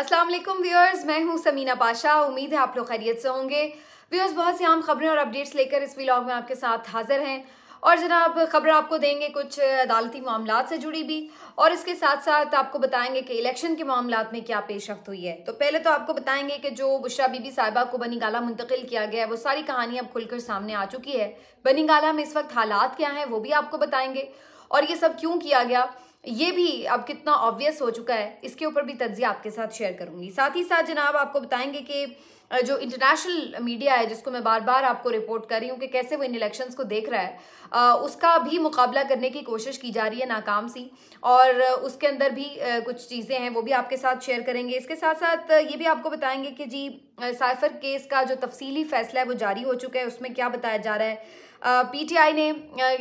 अस्सलाम वालेकुम व्यूअर्स मैं हूं समीना पाशा उम्मीद है आप लोग खैरियत से होंगे व्यूअर्स बहुत सी आम खबरें और अपडेट्स लेकर इस व्लॉग में आपके साथ हाजिर हैं और जनाब खबर आपको देंगे कुछ अदालती मामला से जुड़ी भी और इसके साथ साथ आपको बताएंगे कि इलेक्शन के मामला में क्या पेशरफ हुई है तो पहले तो आपको बताएंगे कि जो बुशरा बीबी साहिबा को बनी गाला मुंतकिल किया गया है वो सारी कहानी अब खुलकर सामने आ चुकी है बनी गाला में इस वक्त हालात क्या हैं वो भी आपको बताएंगे और ये सब क्यों किया गया ये भी अब कितना ऑब्वियस हो चुका है इसके ऊपर भी तज्जिया आपके साथ शेयर करूँगी साथ ही साथ जनाब आपको बताएंगे कि जो इंटरनेशनल मीडिया है जिसको मैं बार बार आपको रिपोर्ट कर रही हूँ कि कैसे वो इन इलेक्शंस को देख रहा है उसका भी मुकाबला करने की कोशिश की जा रही है नाकाम सी और उसके अंदर भी कुछ चीज़ें हैं वो भी आपके साथ शेयर करेंगे इसके साथ साथ ये भी आपको बताएंगे कि जी साइफर केस का जो तफसीली फैसला है वो जारी हो चुका है उसमें क्या बताया जा रहा है पीटीआई ने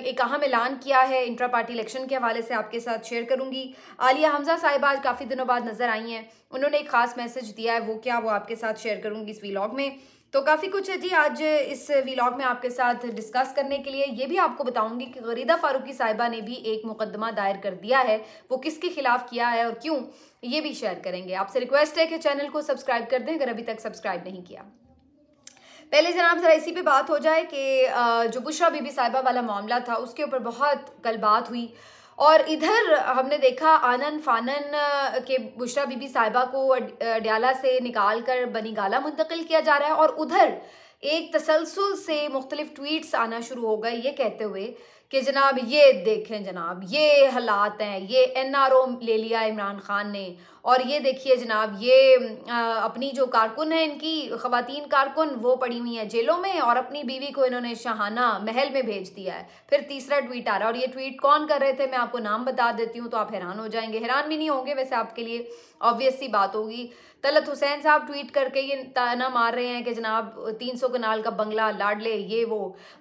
एक अहम ऐलान किया है इंट्रा पार्टी इलेक्शन के हवाले से आपके साथ शेयर करूंगी आलिया हमजा साहिब आज काफ़ी दिनों बाद नज़र आई हैं उन्होंने एक ख़ास मैसेज दिया है वो क्या वो आपके साथ शेयर करूंगी इस वीलॉग में तो काफ़ी कुछ है जी आज इस वीलॉग में आपके साथ डिस्कस करने के लिए ये भी आपको बताऊंगी कि गरीदा फारूकी साहिबा ने भी एक मुकदमा दायर कर दिया है वो किसके खिलाफ किया है और क्यों ये भी शेयर करेंगे आपसे रिक्वेस्ट है कि चैनल को सब्सक्राइब कर दें अगर अभी तक सब्सक्राइब नहीं किया पहले जनाब ज़रा इसी पे बात हो जाए कि जो बुशरा बीबी साहिबा वाला मामला था उसके ऊपर बहुत कल बात हुई और इधर हमने देखा आनन फानन के बुशरा बीबी साहिबा को अड्याला से निकाल कर बनीगाला मुंतकिल किया जा रहा है और उधर एक तसलसल से मुख्तलिफ ट्वीट्स आना शुरू हो गए ये कहते हुए कि जनाब ये देखें जनाब ये हालात हैं ये एन आर ओ ले लिया इमरान खान ने और ये देखिए जनाब ये अपनी जो कारकुन है इनकी ख़वातीन कारकुन वो पड़ी हुई है जेलों में और अपनी बीवी को इन्होंने शाहाना महल में भेज दिया है फिर तीसरा ट्वीट आ रहा है और ये ट्वीट कौन कर रहे थे मैं आपको नाम बता देती हूँ तो आप हैरान हो जाएंगे हैरान भी नहीं होंगे वैसे आपके लिए ऑब्वियस सी बात होगी तलत हुसैन साहब ट्वीट करके ये ताना मार रहे हैं कि जनाब तीन सौ कनाल का बंगला लाडले ये वो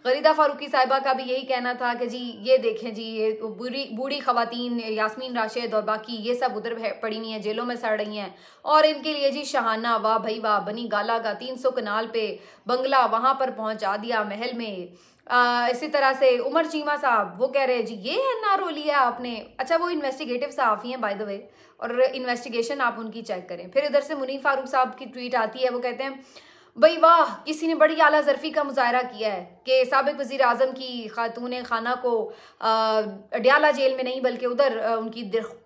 गरीदा फारूकी साहिबा का भी यही कहना था कि जी ये देखें जी ये बूढ़ी बूढ़ी खवतिन यासमीन राशिद और बाकी ये सब उधर पड़ी हुई है जेलों में सड़ रही हैं और इनके लिए जी शहाना वाह भाई वाह बनी गाला का तीन सौ कनाल पे बंगला वहां पर पहुंचा दिया महल में आ, इसी तरह से उमर चीमा साहब वो कह रहे हैं जी ये है ना रोली है आपने अच्छा वो इन्वेस्टिगेटिव साहब ही हैं बाय द वे और इन्वेस्टिगेशन आप उनकी चेक करें फिर इधर से मुनीफ फारूक साहब की ट्वीट आती है वो कहते हैं भाई वाह किसी ने बड़ी आला जरफी का मुजाहरा किया है कि सबक वज़ी अजम की खातून खाना को अडयाला जेल में नहीं बल्कि उधर उनकी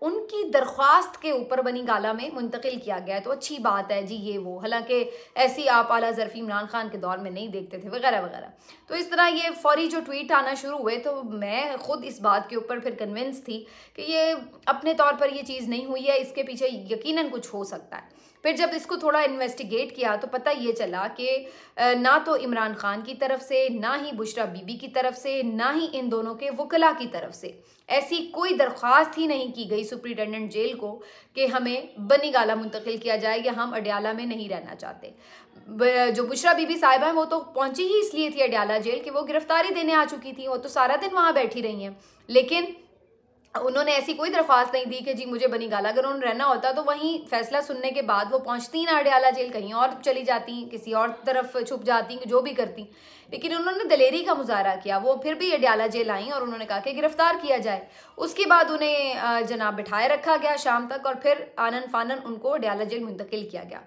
उनकी दरख्वास्त के ऊपर बनी गाला में मुंतकिल किया गया है तो अच्छी बात है जी ये वो हालांकि ऐसी आप आला जरफी इमरान खान के दौर में नहीं देखते थे वगैरह वगैरह तो इस तरह ये फौरी जो ट्वीट आना शुरू हुए तो मैं ख़ुद इस बात के ऊपर फिर कन्विंस थी कि ये अपने तौर पर यह चीज़ नहीं हुई है इसके पीछे यकीन कुछ हो सकता है फिर जब इसको थोड़ा इन्वेस्टिगेट किया तो पता ये चला कि ना तो इमरान खान की तरफ से ना ही बुशरा बीबी की तरफ से ना ही इन दोनों के वकला की तरफ से ऐसी कोई दरख्वास्त ही नहीं की गई सुप्रिटेंडेंट जेल को कि हमें बनीगाला मुंतकिल किया जाए या हम अडयाला में नहीं रहना चाहते जो बुशरा बीबी साहिबा हैं वो तो पहुंची ही इसलिए थी अडयाला जेल कि वो गिरफ्तारी देने आ चुकी थी वो तो सारा दिन वहाँ बैठी रही हैं लेकिन उन्होंने ऐसी कोई दरख्वास्त नहीं दी कि जी मुझे बनी गाला अगर उन्होंने रहना होता तो वहीं फैसला सुनने के बाद वो पहुंचती ना अडयाला जेल कहीं और चली जाती किसी और तरफ छुप जाती जो भी करती लेकिन उन्होंने दलेरी का मुजाहरा किया वो फिर भी अडयाला जेल आई और उन्होंने कहा कि गिरफ्तार किया जाए उसके बाद उन्हें जनाब बिठाए रखा गया शाम तक और फिर आनंद फानन उनको अडयाला जेल मुंतकिल किया गया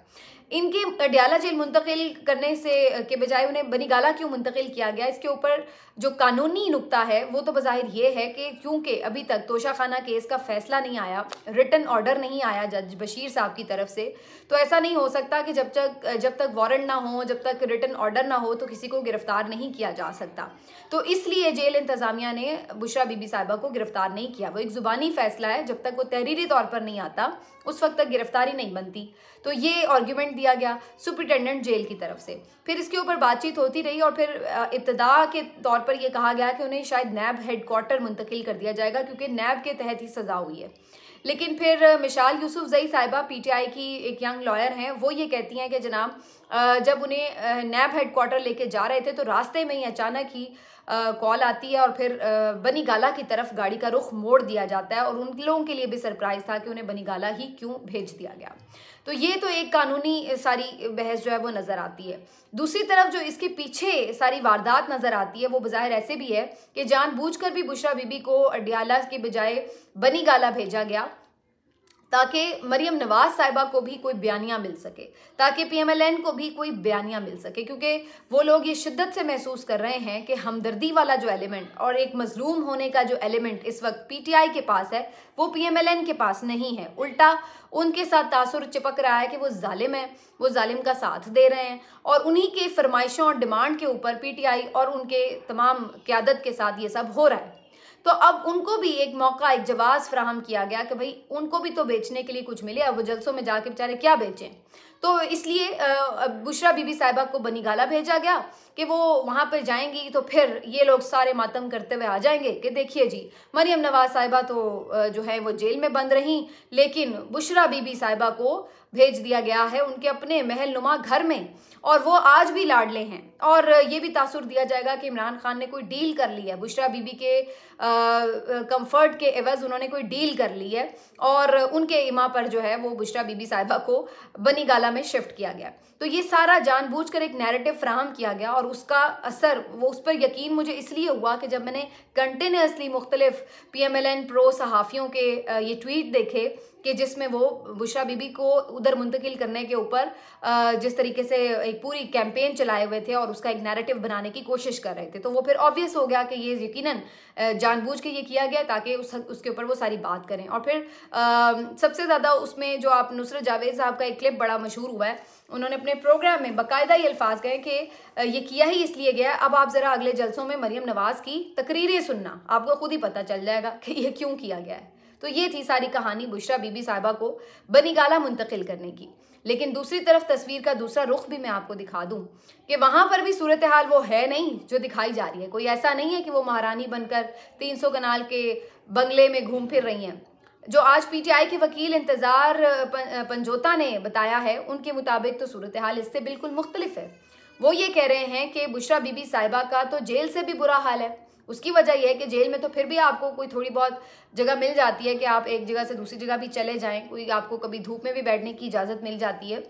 इनके अडयाला जेल मुंतकिल करने से के बजाय उन्हें बनी गाला क्यों मुंतकिल किया गया इसके ऊपर जो कानूनी नुकता है वो तो बज़ाहिर ये है कि क्योंकि अभी तक तोशाखाना केस का फैसला नहीं आया रिटर्न ऑर्डर नहीं आया जज बशीर साहब की तरफ से तो ऐसा नहीं हो सकता कि जब तक जब तक वारंट ना हो जब तक रिटर्न ऑर्डर ना हो तो किसी को गिरफ्तार नहीं किया जा सकता तो इसलिए जेल इंतज़ामिया ने बुशरा बीबी साहिबा को गिरफ्तार नहीं किया वो एक ज़ुबानी फैसला है जब तक वो तहरीरी तौर पर नहीं आता उस वक्त तक गिरफ्तारी नहीं बनती तो ये आर्ग्यूमेंट दिया गया सुप्रिटेंडेंट जेल की तरफ से फिर इसके ऊपर बातचीत होती रही और फिर इब्तदा के तौर पर यह कहा गया कि उन्हें शायद नैब हेडक्वार्टर मुंतकिल कर दिया जाएगा क्योंकि नैब के तहत ही सज़ा हुई है लेकिन फिर मिशाल यूसुफ जई साहिबा पीटीआई की एक यंग लॉयर हैं वो ये कहती हैं कि जनाब जब उन्हें नैब हेडक्वार्टर लेके जा रहे थे तो रास्ते में ही अचानक ही कॉल आती है और फिर बनी गाला की तरफ गाड़ी का रुख मोड़ दिया जाता है और उन लोगों के लिए भी सरप्राइज था कि उन्हें बनी गाला ही क्यों भेज दिया गया तो ये तो एक कानूनी सारी बहस जो है वो नज़र आती है दूसरी तरफ जो इसके पीछे सारी वारदात नज़र आती है वो बज़ाहिर ऐसे भी है कि जानबूझकर भी बुशरा बीबी को अडियाला के बजाय बनी गाला भेजा गया ताकि मरियम नवाज साहिबा को भी कोई बयानियाँ मिल सके ताकि पीएमएलएन को भी कोई बयानियाँ मिल सके क्योंकि वो लोग ये शिद्दत से महसूस कर रहे हैं कि हमदर्दी वाला जो एलिमेंट और एक मजलूम होने का जो एलिमेंट इस वक्त पीटीआई के पास है वो पीएमएलएन के पास नहीं है उल्टा उनके साथ तासुर चिपक रहा है कि वो ालिम है वो ालिम का साथ दे रहे हैं और उन्हीं के फरमाइशों और डिमांड के ऊपर आई और उनके तमाम क्यादत के साथ ये सब हो रहा है तो अब उनको भी एक मौका एक जवाब फ्राहम किया गया कि भाई उनको भी तो बेचने के लिए कुछ मिले अब वो जलसों में जाके बेचारे क्या बेचें तो इसलिए बुशरा बीबी साहिबा को बनीगाला भेजा गया कि वो वहाँ पर जाएंगी तो फिर ये लोग सारे मातम करते हुए आ जाएंगे कि देखिए जी मरियम नवाज साहिबा तो जो है वो जेल में बंद रहीं लेकिन बुशरा बीबी साहिबा को भेज दिया गया है उनके अपने महल नुमा घर में और वो आज भी लाडले हैं और ये भी तासुर दिया जाएगा कि इमरान खान ने कोई डील कर ली है बुशरा बीबी के कंफर्ट के एवज उन्होंने कोई डील कर ली है और उनके इमा पर जो है वो बुशरा बीबी साहिबा को बनी गाला में शिफ्ट किया गया तो ये सारा जानबूझकर एक नैरेटिव फ्राहम किया गया और उसका असर वो उस पर यकीन मुझे इसलिए हुआ कि जब मैंने कंटिन्यूसली मुख्तलिफ P M L N pro सहाफ़ियों के ये ट्वीट देखे कि जिसमें वो बुशरा बीबी को उधर मुंतकिल करने के ऊपर जिस तरीके से एक पूरी कैंपेन चलाए हुए थे और उसका एक नैरेटिव बनाने की कोशिश कर रहे थे तो वो फिर ऑब्वियस हो गया कि ये यकीनन जानबूझ के ये किया गया ताकि उस उसके ऊपर वो सारी बात करें और फिर आ, सबसे ज़्यादा उसमें जो आप नुसरत जावेद साहब का एक क्लिप बड़ा मशहूर हुआ है उन्होंने अपने प्रोग्राम में बाकायदा ये अल्फाज कहे कि ये किया ही इसलिए गया अब आप ज़रा अगले जलसों में मरीम नवाज़ की तकरीरें सुनना आपको खुद ही पता चल जाएगा कि ये क्यों किया गया है तो ये थी सारी कहानी बुशरा बीबी साहिबा को बनीगाला मुंतकिल करने की लेकिन दूसरी तरफ तस्वीर का दूसरा रुख भी मैं आपको दिखा दूं कि वहाँ पर भी सूरत हाल वो है नहीं जो दिखाई जा रही है कोई ऐसा नहीं है कि वो महारानी बनकर 300 कनाल के बंगले में घूम फिर रही हैं जो आज पीटीआई के वकील इंतज़ार पंजोता ने बताया है उनके मुताबिक तो सूरत हाल इससे बिल्कुल मुख्तलिफ है वो ये कह रहे हैं कि बुशरा बीबी साहिबा का तो जेल से भी बुरा हाल है उसकी वजह यह है कि जेल में तो फिर भी आपको कोई थोड़ी बहुत जगह मिल जाती है कि आप एक जगह से दूसरी जगह भी चले जाएं कोई आपको कभी धूप में भी बैठने की इजाज़त मिल जाती है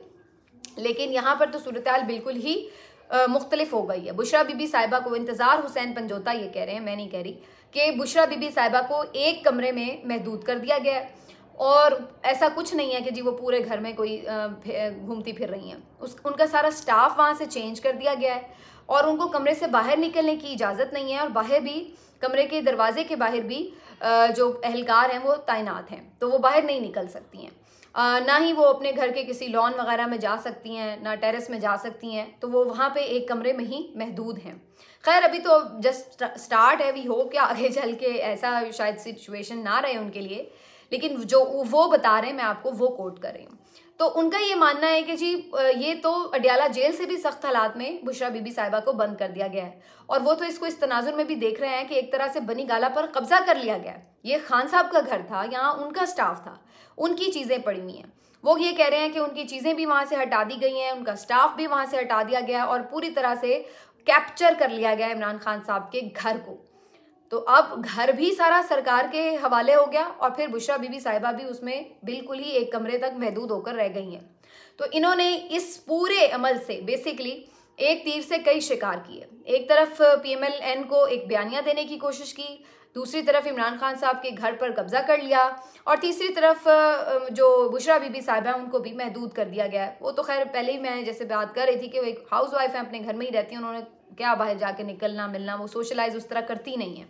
लेकिन यहाँ पर तो सूरत बिल्कुल ही मुख्तलिफ हो गई है बुशरा बीबी साहिबा को इंतज़ार हुसैन पंजोता ये कह रहे हैं मैं नहीं कह रही कि बुशरा बीबी साहिबा को एक कमरे में महदूद कर दिया गया है और ऐसा कुछ नहीं है कि जी वो पूरे घर में कोई घूमती फिर रही हैं उस उनका सारा स्टाफ वहाँ से चेंज कर दिया गया है और उनको कमरे से बाहर निकलने की इजाज़त नहीं है और बाहर भी कमरे के दरवाजे के बाहर भी जो अहलकार हैं वो तैनात हैं तो वो बाहर नहीं निकल सकती हैं ना ही वो अपने घर के किसी लॉन वगैरह में जा सकती हैं ना टेरेस में जा सकती हैं तो वो वहाँ पे एक कमरे में ही महदूद हैं खैर अभी तो जस्ट स्टार्ट है वी होप कि आगे चल के ऐसा शायद सिचुएशन ना रहे उनके लिए लेकिन जो वो बता रहे हैं मैं आपको वो कोट कर रही हूँ तो उनका ये मानना है कि जी ये तो अडियाला जेल से भी सख्त हालात में बुशरा बीबी साहिबा को बंद कर दिया गया है और वो तो इसको इस तनाजुर में भी देख रहे हैं कि एक तरह से बनी गाला पर कब्जा कर लिया गया है ये खान साहब का घर था यहाँ उनका स्टाफ था उनकी चीज़ें पड़ी हुई हैं वो ये कह रहे हैं कि उनकी चीज़ें भी वहाँ से हटा दी गई हैं उनका स्टाफ भी वहाँ से हटा दिया गया और पूरी तरह से कैप्चर कर लिया गया इमरान खान साहब के घर को तो अब घर भी सारा सरकार के हवाले हो गया और फिर बुशरा बीबी साहिबा भी उसमें बिल्कुल ही एक कमरे तक महदूद होकर रह गई हैं तो इन्होंने इस पूरे अमल से बेसिकली एक तीर से कई शिकार किए एक तरफ पीएमएलएन को एक बयानिया देने की कोशिश की दूसरी तरफ इमरान खान साहब के घर पर कब्जा कर लिया और तीसरी तरफ जो बुशरा बीबी साहिबा हैं उनको भी महदूद कर दिया गया वो तो खैर पहले ही मैं जैसे बात कर रही थी कि वो एक हाउस वाइफ हैं अपने घर में ही रहती हैं उन्होंने क्या बाहर जाके निकलना मिलना वो सोशलाइज उस तरह करती नहीं है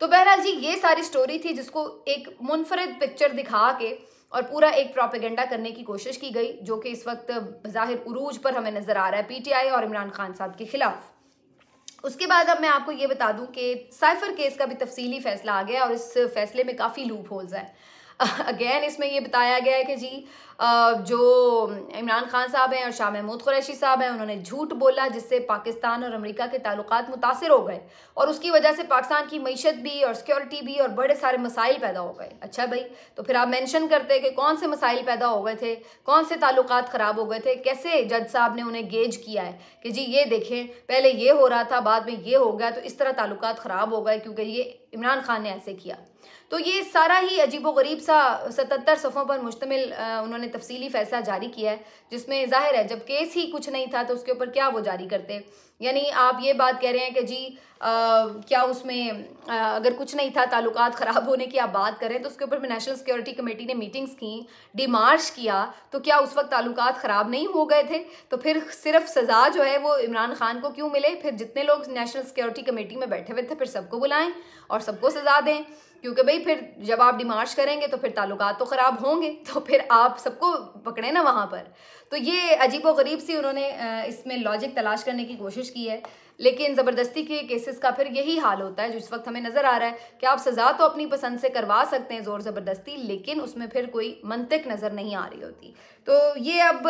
तो बहरहाल जी ये सारी स्टोरी थी जिसको एक मुनफरद पिक्चर दिखा के और पूरा एक प्रोपेगेंडा करने की कोशिश की गई जो कि इस वक्त बाहिर उरूज पर हमें नज़र आ रहा है पीटीआई और इमरान खान साहब के खिलाफ उसके बाद अब मैं आपको ये बता दूं कि साइफर केस का भी तफसीली फैसला आ गया और इस फैसले में काफ़ी लूप होल्स है अगेन इसमें ये बताया गया है कि जी जो इमरान खान साहब हैं और शाह महमूद कुरैशी साहब हैं उन्होंने झूठ बोला जिससे पाकिस्तान और अमेरिका के ताल्लुक मुतासर हो गए और उसकी वजह से पाकिस्तान की मीशत भी और सिक्योरिटी भी और बड़े सारे मसाइल पैदा हो गए अच्छा भाई तो फिर आप मैंशन करते कि कौन से मसाइल पैदा हो गए थे कौन से ताल्लुक ख़राब हो गए थे कैसे जज साहब ने उन्हें गेज किया है कि जी ये देखें पहले ये हो रहा था बाद में ये हो गया तो इस तरह ताल्लुक ख़राब हो गए क्योंकि ये इमरान खान ने ऐसे किया तो ये सारा ही अजीबोगरीब सा सतर सफ़ों पर मुश्तमिल उन्होंने तफसीली फैसला जारी किया है जिसमें ज़ाहिर है जब केस ही कुछ नहीं था तो उसके ऊपर क्या वो जारी करते यानी आप ये बात कह रहे हैं कि जी आ, क्या उसमें आ, अगर कुछ नहीं था ताल्लुक ख़राब होने की आप बात करें तो उसके ऊपर भी नेशनल सिक्योरिटी कमेटी ने मीटिंग्स की डिमार्च किया तो क्या उस वक्त ताल्लुक ख़राब नहीं हो गए थे तो फिर सिर्फ सज़ा जो है वो इमरान खान को क्यों मिले फिर जितने लोग नेशनल सिक्योरिटी कमेटी में बैठे हुए थे फिर सबको बुलाएँ और सबको सज़ा दें क्योंकि भाई फिर जब आप डिमार्श करेंगे तो फिर ताल्लुक तो ख़राब होंगे तो फिर आप सबको पकड़े ना वहाँ पर तो ये अजीब व गरीब सी उन्होंने इसमें लॉजिक तलाश करने की कोशिश की है लेकिन ज़बरदस्ती के केसेस का फिर यही हाल होता है जो इस वक्त हमें नज़र आ रहा है कि आप सज़ा तो अपनी पसंद से करवा सकते हैं ज़ोर ज़बरदस्ती लेकिन उसमें फिर कोई मंतिक नज़र नहीं आ रही होती तो ये अब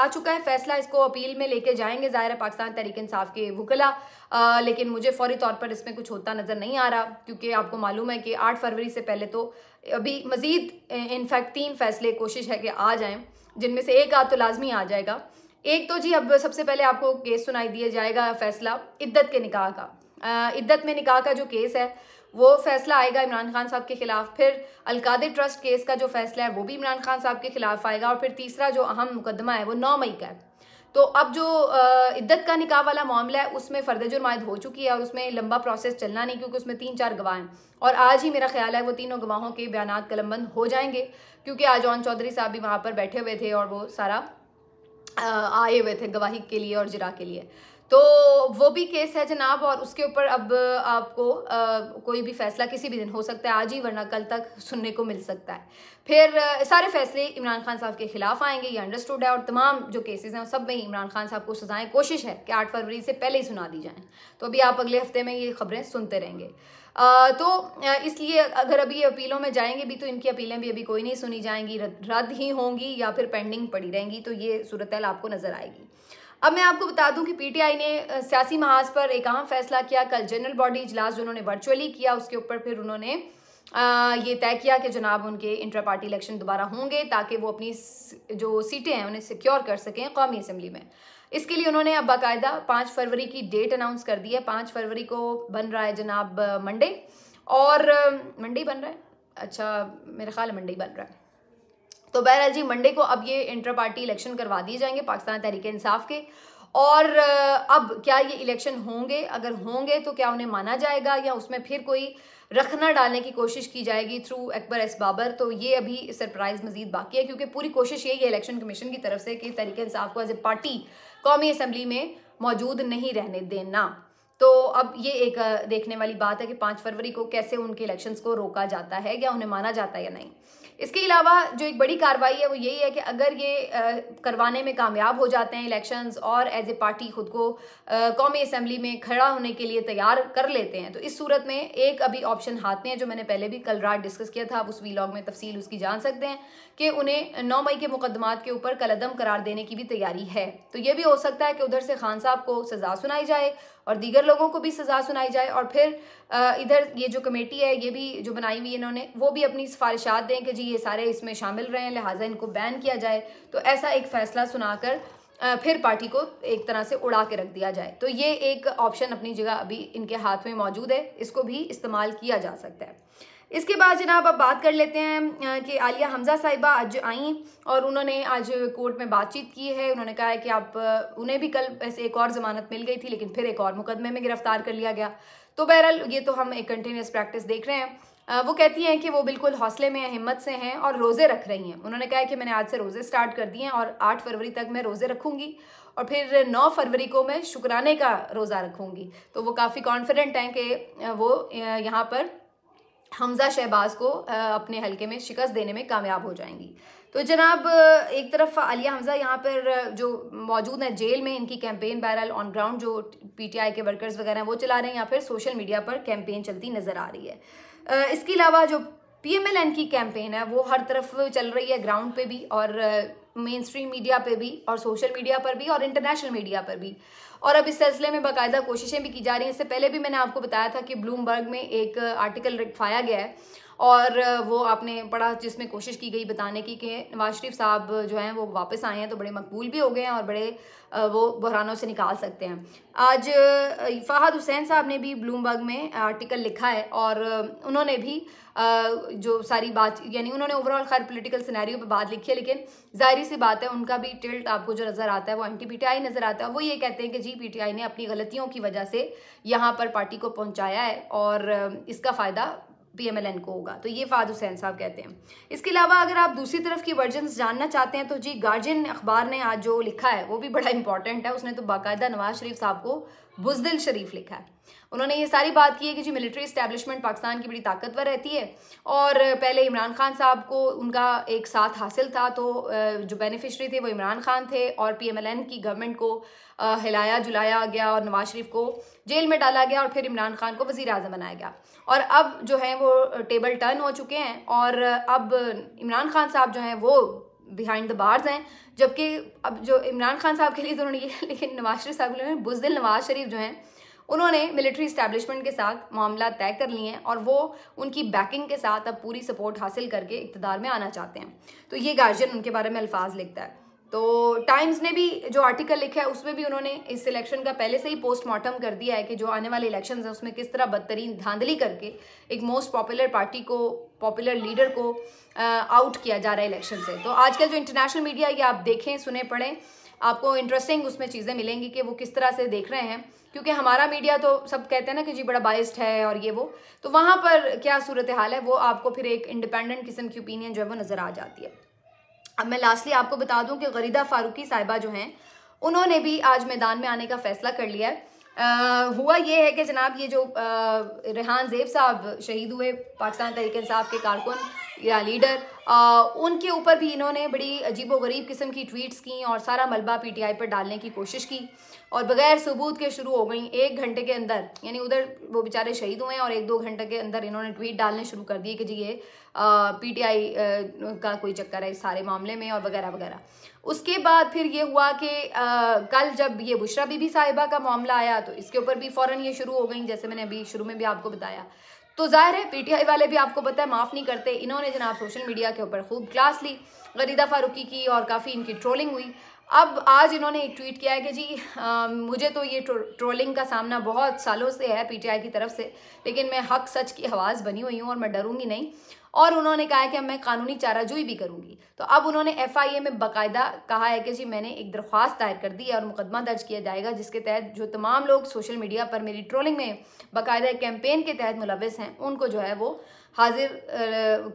आ चुका है फैसला इसको अपील में लेके जाएंगे ज़ाहिर है पाकिस्तान तहरीक इंसाफ के वकला लेकिन मुझे फौरी तौर पर इसमें कुछ होता नज़र नहीं आ रहा क्योंकि आपको मालूम है कि आठ फरवरी से पहले तो अभी मज़ीद इनफैक्ट तीन फैसले कोशिश है कि आ जाएँ जिनमें से एक आ तो लाजमी आ जाएगा एक तो जी अब सबसे पहले आपको केस सुनाई दिया जाएगा फैसला इद्दत के निकाह का इद्दत में निकाह का जो केस है वो फैसला आएगा इमरान खान साहब के खिलाफ फिर अलकादे ट्रस्ट केस का जो फैसला है वो भी इमरान खान साहब के खिलाफ आएगा और फिर तीसरा जो अहम मुकदमा है वो नौ मई का है तो अब जो इद्दत का निकाह वाला मामला है उसमें फर्द जुर्माद हो चुकी है और उसमें लंबा प्रोसेस चलना नहीं क्योंकि उसमें तीन चार गवाह हैं और आज ही मेरा ख्याल है वो तीनों गवाहों के बयान कलमबंद हो जाएंगे क्योंकि आज ऑन चौधरी साहब भी वहाँ पर बैठे हुए थे और वो सारा आए हुए थे गवाही के लिए और जिरा के लिए तो वो भी केस है जनाब और उसके ऊपर अब आपको आ, कोई भी फैसला किसी भी दिन हो सकता है आज ही वरना कल तक सुनने को मिल सकता है फिर आ, सारे फैसले इमरान खान साहब के खिलाफ आएंगे ये अंडरस्टूड है और तमाम जो केसेस हैं सब में ही इमरान खान साहब को सजाएं कोशिश है कि आठ फरवरी से पहले ही सुना दी जाएँ तो अभी आप अगले हफ्ते में ये खबरें सुनते रहेंगे तो इसलिए अगर अभी अपीलों में जाएंगे भी तो इनकी अपीलें भी अभी कोई नहीं सुनी जाएंगी रद्द ही होंगी या फिर पेंडिंग पड़ी रहेंगी तो ये सूरत आपको नजर आएगी अब मैं आपको बता दूं कि पीटीआई ने सियासी महाज पर एक अहम फैसला किया कल जनरल बॉडी इजलास जो उन्होंने वर्चुअली किया उसके ऊपर फिर उन्होंने ये तय किया कि जनाब उनके इंटर पार्टी इलेक्शन दोबारा होंगे ताकि वो अपनी जो सीटें हैं उन्हें सिक्योर कर सकें कौमी असम्बली में इसके लिए उन्होंने अब बाकायदा पाँच फरवरी की डेट अनाउंस कर दी है पाँच फरवरी को बन रहा है जनाब मंडे और मंडे बन रहा है अच्छा मेरे ख्याल मंडे बन रहा है तो बहरहाल जी मंडे को अब ये इंटर पार्टी इलेक्शन करवा दिए जाएंगे पाकिस्तान तहरीक इंसाफ के और अब क्या ये इलेक्शन होंगे अगर होंगे तो क्या उन्हें माना जाएगा या उसमें फिर कोई रखना डालने की कोशिश की जाएगी थ्रू अकबर एस बाबर तो ये अभी सरप्राइज मजीद बाकी है क्योंकि पूरी कोशिश यही है इलेक्शन कमीशन की तरफ से कि तरीके इंसाफ को एज ए पार्टी कौमी असम्बली में मौजूद नहीं रहने देना तो अब ये एक देखने वाली बात है कि पाँच फरवरी को कैसे उनके इलेक्शंस को रोका जाता है या उन्हें माना जाता है या नहीं इसके अलावा जो एक बड़ी कार्रवाई है वो यही है कि अगर ये करवाने में कामयाब हो जाते हैं इलेक्शंस और एज ए पार्टी खुद को कौमी असम्बली में खड़ा होने के लिए तैयार कर लेते हैं तो इस सूरत में एक अभी ऑप्शन हाथ में है जो मैंने पहले भी कल रात डिस्कस किया था आप उस वीलॉग में तफसील उसकी जान सकते हैं कि उन्हें नौ मई के मुकदमात के ऊपर कलदम करार देने की भी तैयारी है तो ये भी हो सकता है कि उधर से खान साहब को सजा सुनाई जाए और दीगर लोगों को भी सज़ा सुनाई जाए और फिर इधर ये जो कमेटी है ये भी जो बनाई हुई है इन्होंने वो भी अपनी सिफारिशात दें कि जी ये सारे इसमें शामिल रहे हैं लिहाजा इनको बैन किया जाए तो ऐसा एक फ़ैसला सुनाकर फिर पार्टी को एक तरह से उड़ा के रख दिया जाए तो ये एक ऑप्शन अपनी जगह अभी इनके हाथ में मौजूद है इसको भी इस्तेमाल किया जा सकता है इसके बाद जनाब अब बात कर लेते हैं कि आलिया हमजा साहिबा आज आई और उन्होंने आज कोर्ट में बातचीत की है उन्होंने कहा है कि आप उन्हें भी कल ऐसे एक और ज़मानत मिल गई थी लेकिन फिर एक और मुकदमे में गिरफ्तार कर लिया गया तो बहरहाल ये तो हम एक कंटिन्यूस प्रैक्टिस देख रहे हैं वो कहती हैं कि वो बिल्कुल हौसले में हिम्मत से हैं और रोज़े रख रही हैं उन्होंने कहा है कि मैंने आज से रोज़े स्टार्ट कर दिए हैं और आठ फरवरी तक मैं रोज़े रखूँगी और फिर नौ फरवरी को मैं शुक्राने का रोज़ा रखूँगी तो वो काफ़ी कॉन्फिडेंट हैं कि वो यहाँ पर हमजा शहबाज को अपने हलके में शिकस्त देने में कामयाब हो जाएंगी तो जनाब एक तरफ अलिया हमजा यहाँ पर जो मौजूद हैं जेल में इनकी कैंपेन बैरल ऑन ग्राउंड जो पीटीआई के वर्कर्स वगैरह हैं वो चला रहे हैं या फिर सोशल मीडिया पर कैंपेन चलती नज़र आ रही है इसके अलावा जो पीएमएलएन की कैंपेन है वो हर तरफ चल रही है ग्राउंड पे भी और मेन स्ट्रीम मीडिया पर भी और सोशल मीडिया पर भी और इंटरनेशनल मीडिया पर भी और अब इस सिलसिले में बाकायदा कोशिशें भी की जा रही हैं इससे पहले भी मैंने आपको बताया था कि ब्लूमबर्ग में एक आर्टिकल रखवाया गया है और वो आपने बड़ा जिसमें कोशिश की गई बताने की कि नवाज शरीफ साहब जो हैं वो वापस आए हैं तो बड़े मकबूल भी हो गए हैं और बड़े वो बहरानों से निकाल सकते हैं आज फ़ाहद हुसैन साहब ने भी ब्लूमबर्ग में आर्टिकल लिखा है और उन्होंने भी जो सारी बात यानी उन्होंने ओवरऑल खैर पोलिटिकल सिनारी पर बात लिखी है लेकिन जाहिर सी बात है उनका भी टिल्ट आपको जो नज़र आता है वो एंटी पी नज़र आता है वो ये कहते हैं कि जी पी ने अपनी गलतियों की वजह से यहाँ पर पार्टी को पहुँचाया है और इसका फ़ायदा पीएमएलएन को होगा तो ये फाद हुसैन साहब कहते हैं इसके अलावा अगर आप दूसरी तरफ की वर्जन जानना चाहते हैं तो जी गार्जियन अखबार ने आज जो लिखा है वो भी बड़ा इंपॉर्टेंट है उसने तो बाकायदा नवाज शरीफ साहब को बुजदिल शरीफ लिखा है उन्होंने ये सारी बात की है कि जी मिलिट्री इस्टेब्लिशमेंट पाकिस्तान की बड़ी ताकतवर रहती है और पहले इमरान खान साहब को उनका एक साथ हासिल था तो जो बेनिफिशरी थे वो इमरान खान थे और पीएमएलएन की गवर्नमेंट को हिलाया जुलाया गया और नवाज शरीफ को जेल में डाला गया और फिर इमरान खान को वज़ी अजम बनाया गया और अब जो है वो टेबल टर्न हो चुके हैं और अब इमरान खान साहब जो हैं वो बिहाइंड द बार्स हैं जबकि अब जो इमरान खान साहब के लिए तो उन्होंने ये लेकिन नवाज शरीफ साहब के लिए बुजदिल नवाज शरीफ जो हैं उन्होंने मिलिट्री इस्टेबलिशमेंट के साथ मामला तय कर लिए हैं और वो उनकी बैकिंग के साथ अब पूरी सपोर्ट हासिल करके इकतदार में आना चाहते हैं तो ये गार्जियन उनके बारे में अल्फाज लिखता है तो टाइम्स ने भी जो आर्टिकल लिखा है उसमें भी उन्होंने इस इलेक्शन का पहले से ही पोस्टमार्टम कर दिया है कि जो आने वाले इलेक्शन हैं उसमें किस तरह बदतरीन धांधली करके एक मोस्ट पॉपुलर पार्टी को पॉपुलर लीडर को आउट किया जा रहा है इलेक्शन से तो आजकल जो इंटरनेशनल मीडिया ये आप देखें सुने पढ़ें आपको इंटरेस्टिंग उसमें चीज़ें मिलेंगी कि वो किस तरह से देख रहे हैं क्योंकि हमारा मीडिया तो सब कहते हैं ना कि जी बड़ा बाइस्ड है और ये वो तो वहाँ पर क्या सूरत हाल है वो आपको फिर एक इंडिपेंडेंट किस्म की ओपिनियन जो है वो नज़र आ जाती है अब मैं लास्टली आपको बता दूं कि गरीदा फारूकी साहिबा जो हैं उन्होंने भी आज मैदान में आने का फैसला कर लिया है आ, हुआ ये है कि जनाब ये जो रेहान जेब साहब शहीद हुए पाकिस्तान तहरीक इंसाफ के कारकुन या लीडर आ, उनके ऊपर भी इन्होंने बड़ी अजीबोगरीब किस्म की ट्वीट्स की और सारा मलबा पीटीआई पर डालने की कोशिश की और बगैर सबूत के शुरू हो गई एक घंटे के अंदर यानी उधर वो बेचारे शहीद हुए हैं और एक दो घंटे के अंदर इन्होंने ट्वीट डालने शुरू कर दिए कि जी ये पीटीआई का कोई चक्कर है इस सारे मामले में और वगैरह वगैरह उसके बाद फिर ये हुआ कि कल जब ये बुशरा बीबी साहिबा का मामला आया तो इसके ऊपर भी फ़ौरन ये शुरू हो गई जैसे मैंने अभी शुरू में भी आपको बताया तो जाहिर है पीटीआई वाले भी आपको पता है माफ़ नहीं करते इन्होंने जनाब सोशल मीडिया के ऊपर खूब क्लास ली गरीदा फारूकी की और काफ़ी इनकी ट्रोलिंग हुई अब आज इन्होंने एक ट्वीट किया है कि जी आ, मुझे तो ये ट्रो, ट्रोलिंग का सामना बहुत सालों से है पीटीआई की तरफ से लेकिन मैं हक सच की आवाज़ बनी हुई हूँ और मैं डरूंगी नहीं और उन्होंने कहा है कि मैं कानूनी चाराजोई भी करूंगी तो अब उन्होंने एफ में बाकायदा कहा है कि जी मैंने एक दरख्वास्त दायर कर दी है और मुकदमा दर्ज किया जाएगा जिसके तहत जो तमाम लोग सोशल मीडिया पर मेरी ट्रोलिंग में बाकायदा कैंपेन के तहत मुलविस हैं उनको जो है वो हाजिर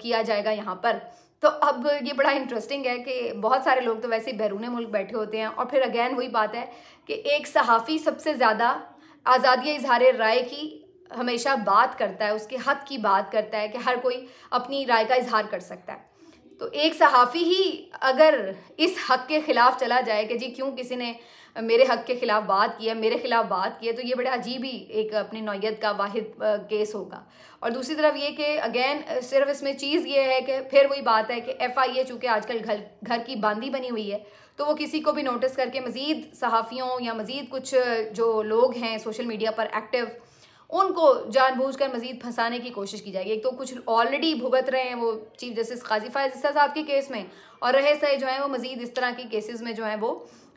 किया जाएगा यहाँ पर तो अब ये बड़ा इंटरेस्टिंग है कि बहुत सारे लोग तो वैसे ही बैरून मुल्क बैठे होते हैं और फिर अगैन वही बात है कि एक सहाफ़ी सबसे ज़्यादा आज़ादी इजहार राय की हमेशा बात करता है उसके हक की बात करता है कि हर कोई अपनी राय का इजहार कर सकता है तो एक सहाफ़ी ही अगर इस हक के ख़िलाफ़ चला जाए कि जी क्यों किसी ने मेरे हक के ख़िलाफ़ बात किया मेरे ख़िलाफ़ बात की है तो ये बड़ा अजीब ही एक अपनी नौीयत का वाहिद केस होगा और दूसरी तरफ ये कि अगेन सिर्फ इसमें चीज़ ये है कि फिर वही बात है कि एफ़ आई ए चूँकि आजकल घर घर की बांदी बनी हुई है तो वो किसी को भी नोटिस करके मज़ीद सहाफ़ियों या मज़ीद कुछ जो लोग हैं सोशल मीडिया पर एक्टिव उनको जानबूझकर मजीद फंसाने की कोशिश की जाएगी एक तो कुछ ऑलरेडी भुगत रहे हैं वो चीफ जस्टिस काजी फायज साहब के केस में और रहे सहे जो हैं वो मजीद इस तरह के केसेस में जो हैं वो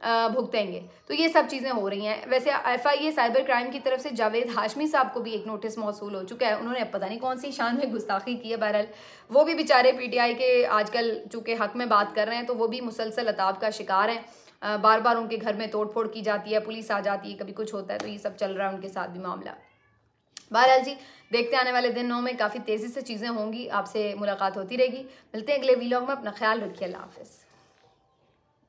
भुगतेंगे तो ये सब चीज़ें हो रही हैं वैसे F I A cyber crime की तरफ से जावेद हाशमी साहब को भी एक नोटिस मौसू हो चुका है उन्होंने पता नहीं कौन सी शान में गुस्ताखी की है बहरहाल वो भी बेचारे पी टी आई के आजकल चूँकि हक में बात कर रहे हैं तो वो भी मुसलसल अताब का शिकार हैं बार बार उनके घर में तोड़फोड़ की जाती है पुलिस आ जाती है कभी कुछ होता है तो ये सब चल रहा है उनके साथ भी मामला बहरहाल जी देखते आने वाले दिनों में काफ़ी तेज़ी से चीज़ें होंगी आपसे मुलाकात होती रहेगी मिलते हैं अगले वीलॉग में अपना ख्याल रखिए अल्लाह हाफिज़